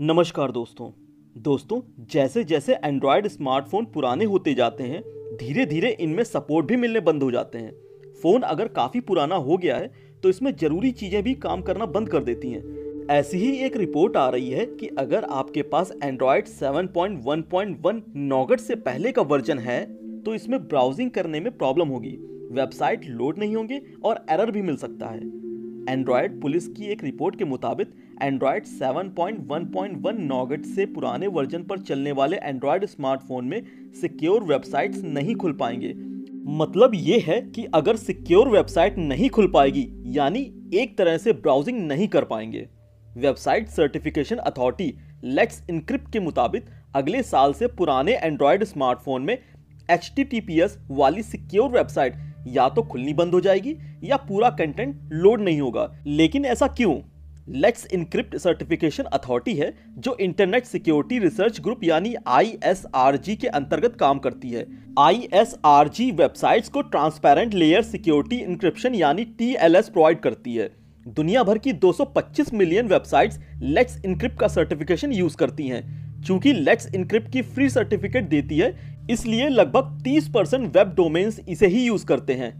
नमस्कार दोस्तों दोस्तों जैसे जैसे एंड्रॉयड स्मार्टफोन पुराने होते जाते हैं धीरे धीरे इनमें सपोर्ट भी मिलने बंद हो जाते हैं फ़ोन अगर काफ़ी पुराना हो गया है तो इसमें ज़रूरी चीज़ें भी काम करना बंद कर देती हैं ऐसी ही एक रिपोर्ट आ रही है कि अगर आपके पास एंड्रॉयड 7.1.1 पॉइंट से पहले का वर्जन है तो इसमें ब्राउजिंग करने में प्रॉब्लम होगी वेबसाइट लोड नहीं होंगे और एरर भी मिल सकता है एंड्रॉयड पुलिस की एक रिपोर्ट के मुताबिक एंड्रॉयड 7.1.1 पॉइंट से पुराने वर्जन पर चलने वाले एंड्रॉयड स्मार्टफोन में सिक्योर वेबसाइट्स नहीं खुल पाएंगे मतलब ये है कि अगर सिक्योर वेबसाइट नहीं खुल पाएगी यानी एक तरह से ब्राउजिंग नहीं कर पाएंगे website certification authority let's encrypt के मुताबिक अगले साल से पुराने एंड्रॉयड स्मार्टफोन में एच वाली सिक्योर वेबसाइट या तो खुलनी बंद हो जाएगी या पूरा कंटेंट लोड नहीं होगा लेकिन ऐसा क्यों लेट्स इनक्रिप्ट सर्टिफिकेशन अथॉरिटी है जो इंटरनेट सिक्योरिटी रिसर्च ग्रुप यानी आई के अंतर्गत काम करती है आई वेबसाइट्स को ट्रांसपेरेंट लेयर सिक्योरिटी इंक्रिप्शन यानी टी प्रोवाइड करती है दुनिया भर की 225 मिलियन वेबसाइट्स लेट्स इनक्रिप्ट का सर्टिफिकेशन यूज करती हैं चूंकि लेट्स इनक्रिप्ट की फ्री सर्टिफिकेट देती है इसलिए लगभग 30 परसेंट वेब डोमेन्स इसे ही यूज करते हैं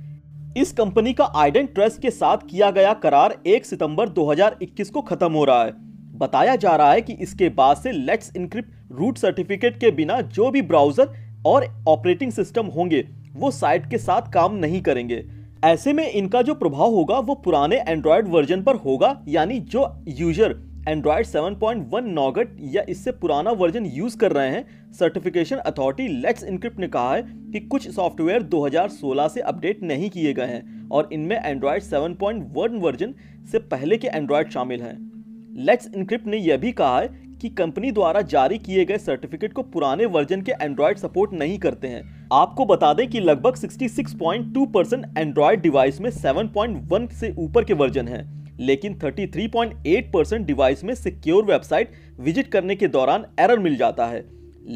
इस कंपनी का आइडेंट ट्रस्ट के साथ किया गया करार 1 सितंबर 2021 को खत्म हो रहा है बताया जा रहा है कि इसके बाद से लेट्स इनक्रिप्ट रूट सर्टिफिकेट के बिना जो भी ब्राउजर और ऑपरेटिंग सिस्टम होंगे वो साइट के साथ काम नहीं करेंगे ऐसे में इनका जो प्रभाव होगा वो पुराने एंड्रॉयड वर्जन पर होगा यानी जो यूजर एंड्रॉयड 7.1 पॉइंट नॉगट या इससे पुराना वर्जन यूज कर रहे हैं सर्टिफिकेशन अथॉरिटी लेट्स इनक्रिप्ट ने कहा है कि कुछ सॉफ्टवेयर 2016 से अपडेट नहीं किए गए हैं और इनमें एंड्रॉयड 7.1 पॉइंट वर्जन से पहले के एंड्रॉयड शामिल हैं लेट्स इनक्रिप्ट ने यह भी कहा है कि कंपनी द्वारा जारी किए गए सर्टिफिकेट को पुराने वर्जन के एंड्रॉयड सपोर्ट नहीं करते हैं आपको बता दें कि लगभग 66.2 परसेंट एंड्रॉयड डिवाइस में 7.1 से ऊपर के वर्जन हैं लेकिन 33.8 परसेंट डिवाइस में सिक्योर वेबसाइट विजिट करने के दौरान एरर मिल जाता है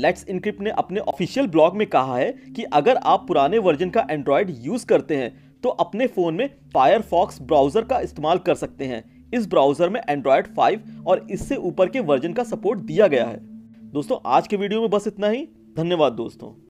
लेट्स इनक्रिप्ट ने अपने ऑफिशियल ब्लॉग में कहा है कि अगर आप पुराने वर्जन का एंड्रॉयड यूज़ करते हैं तो अपने फ़ोन में फायरफॉक्स ब्राउज़र का इस्तेमाल कर सकते हैं इस ब्राउज़र में एंड्रॉयड 5 और इससे ऊपर के वर्जन का सपोर्ट दिया गया है दोस्तों आज के वीडियो में बस इतना ही धन्यवाद दोस्तों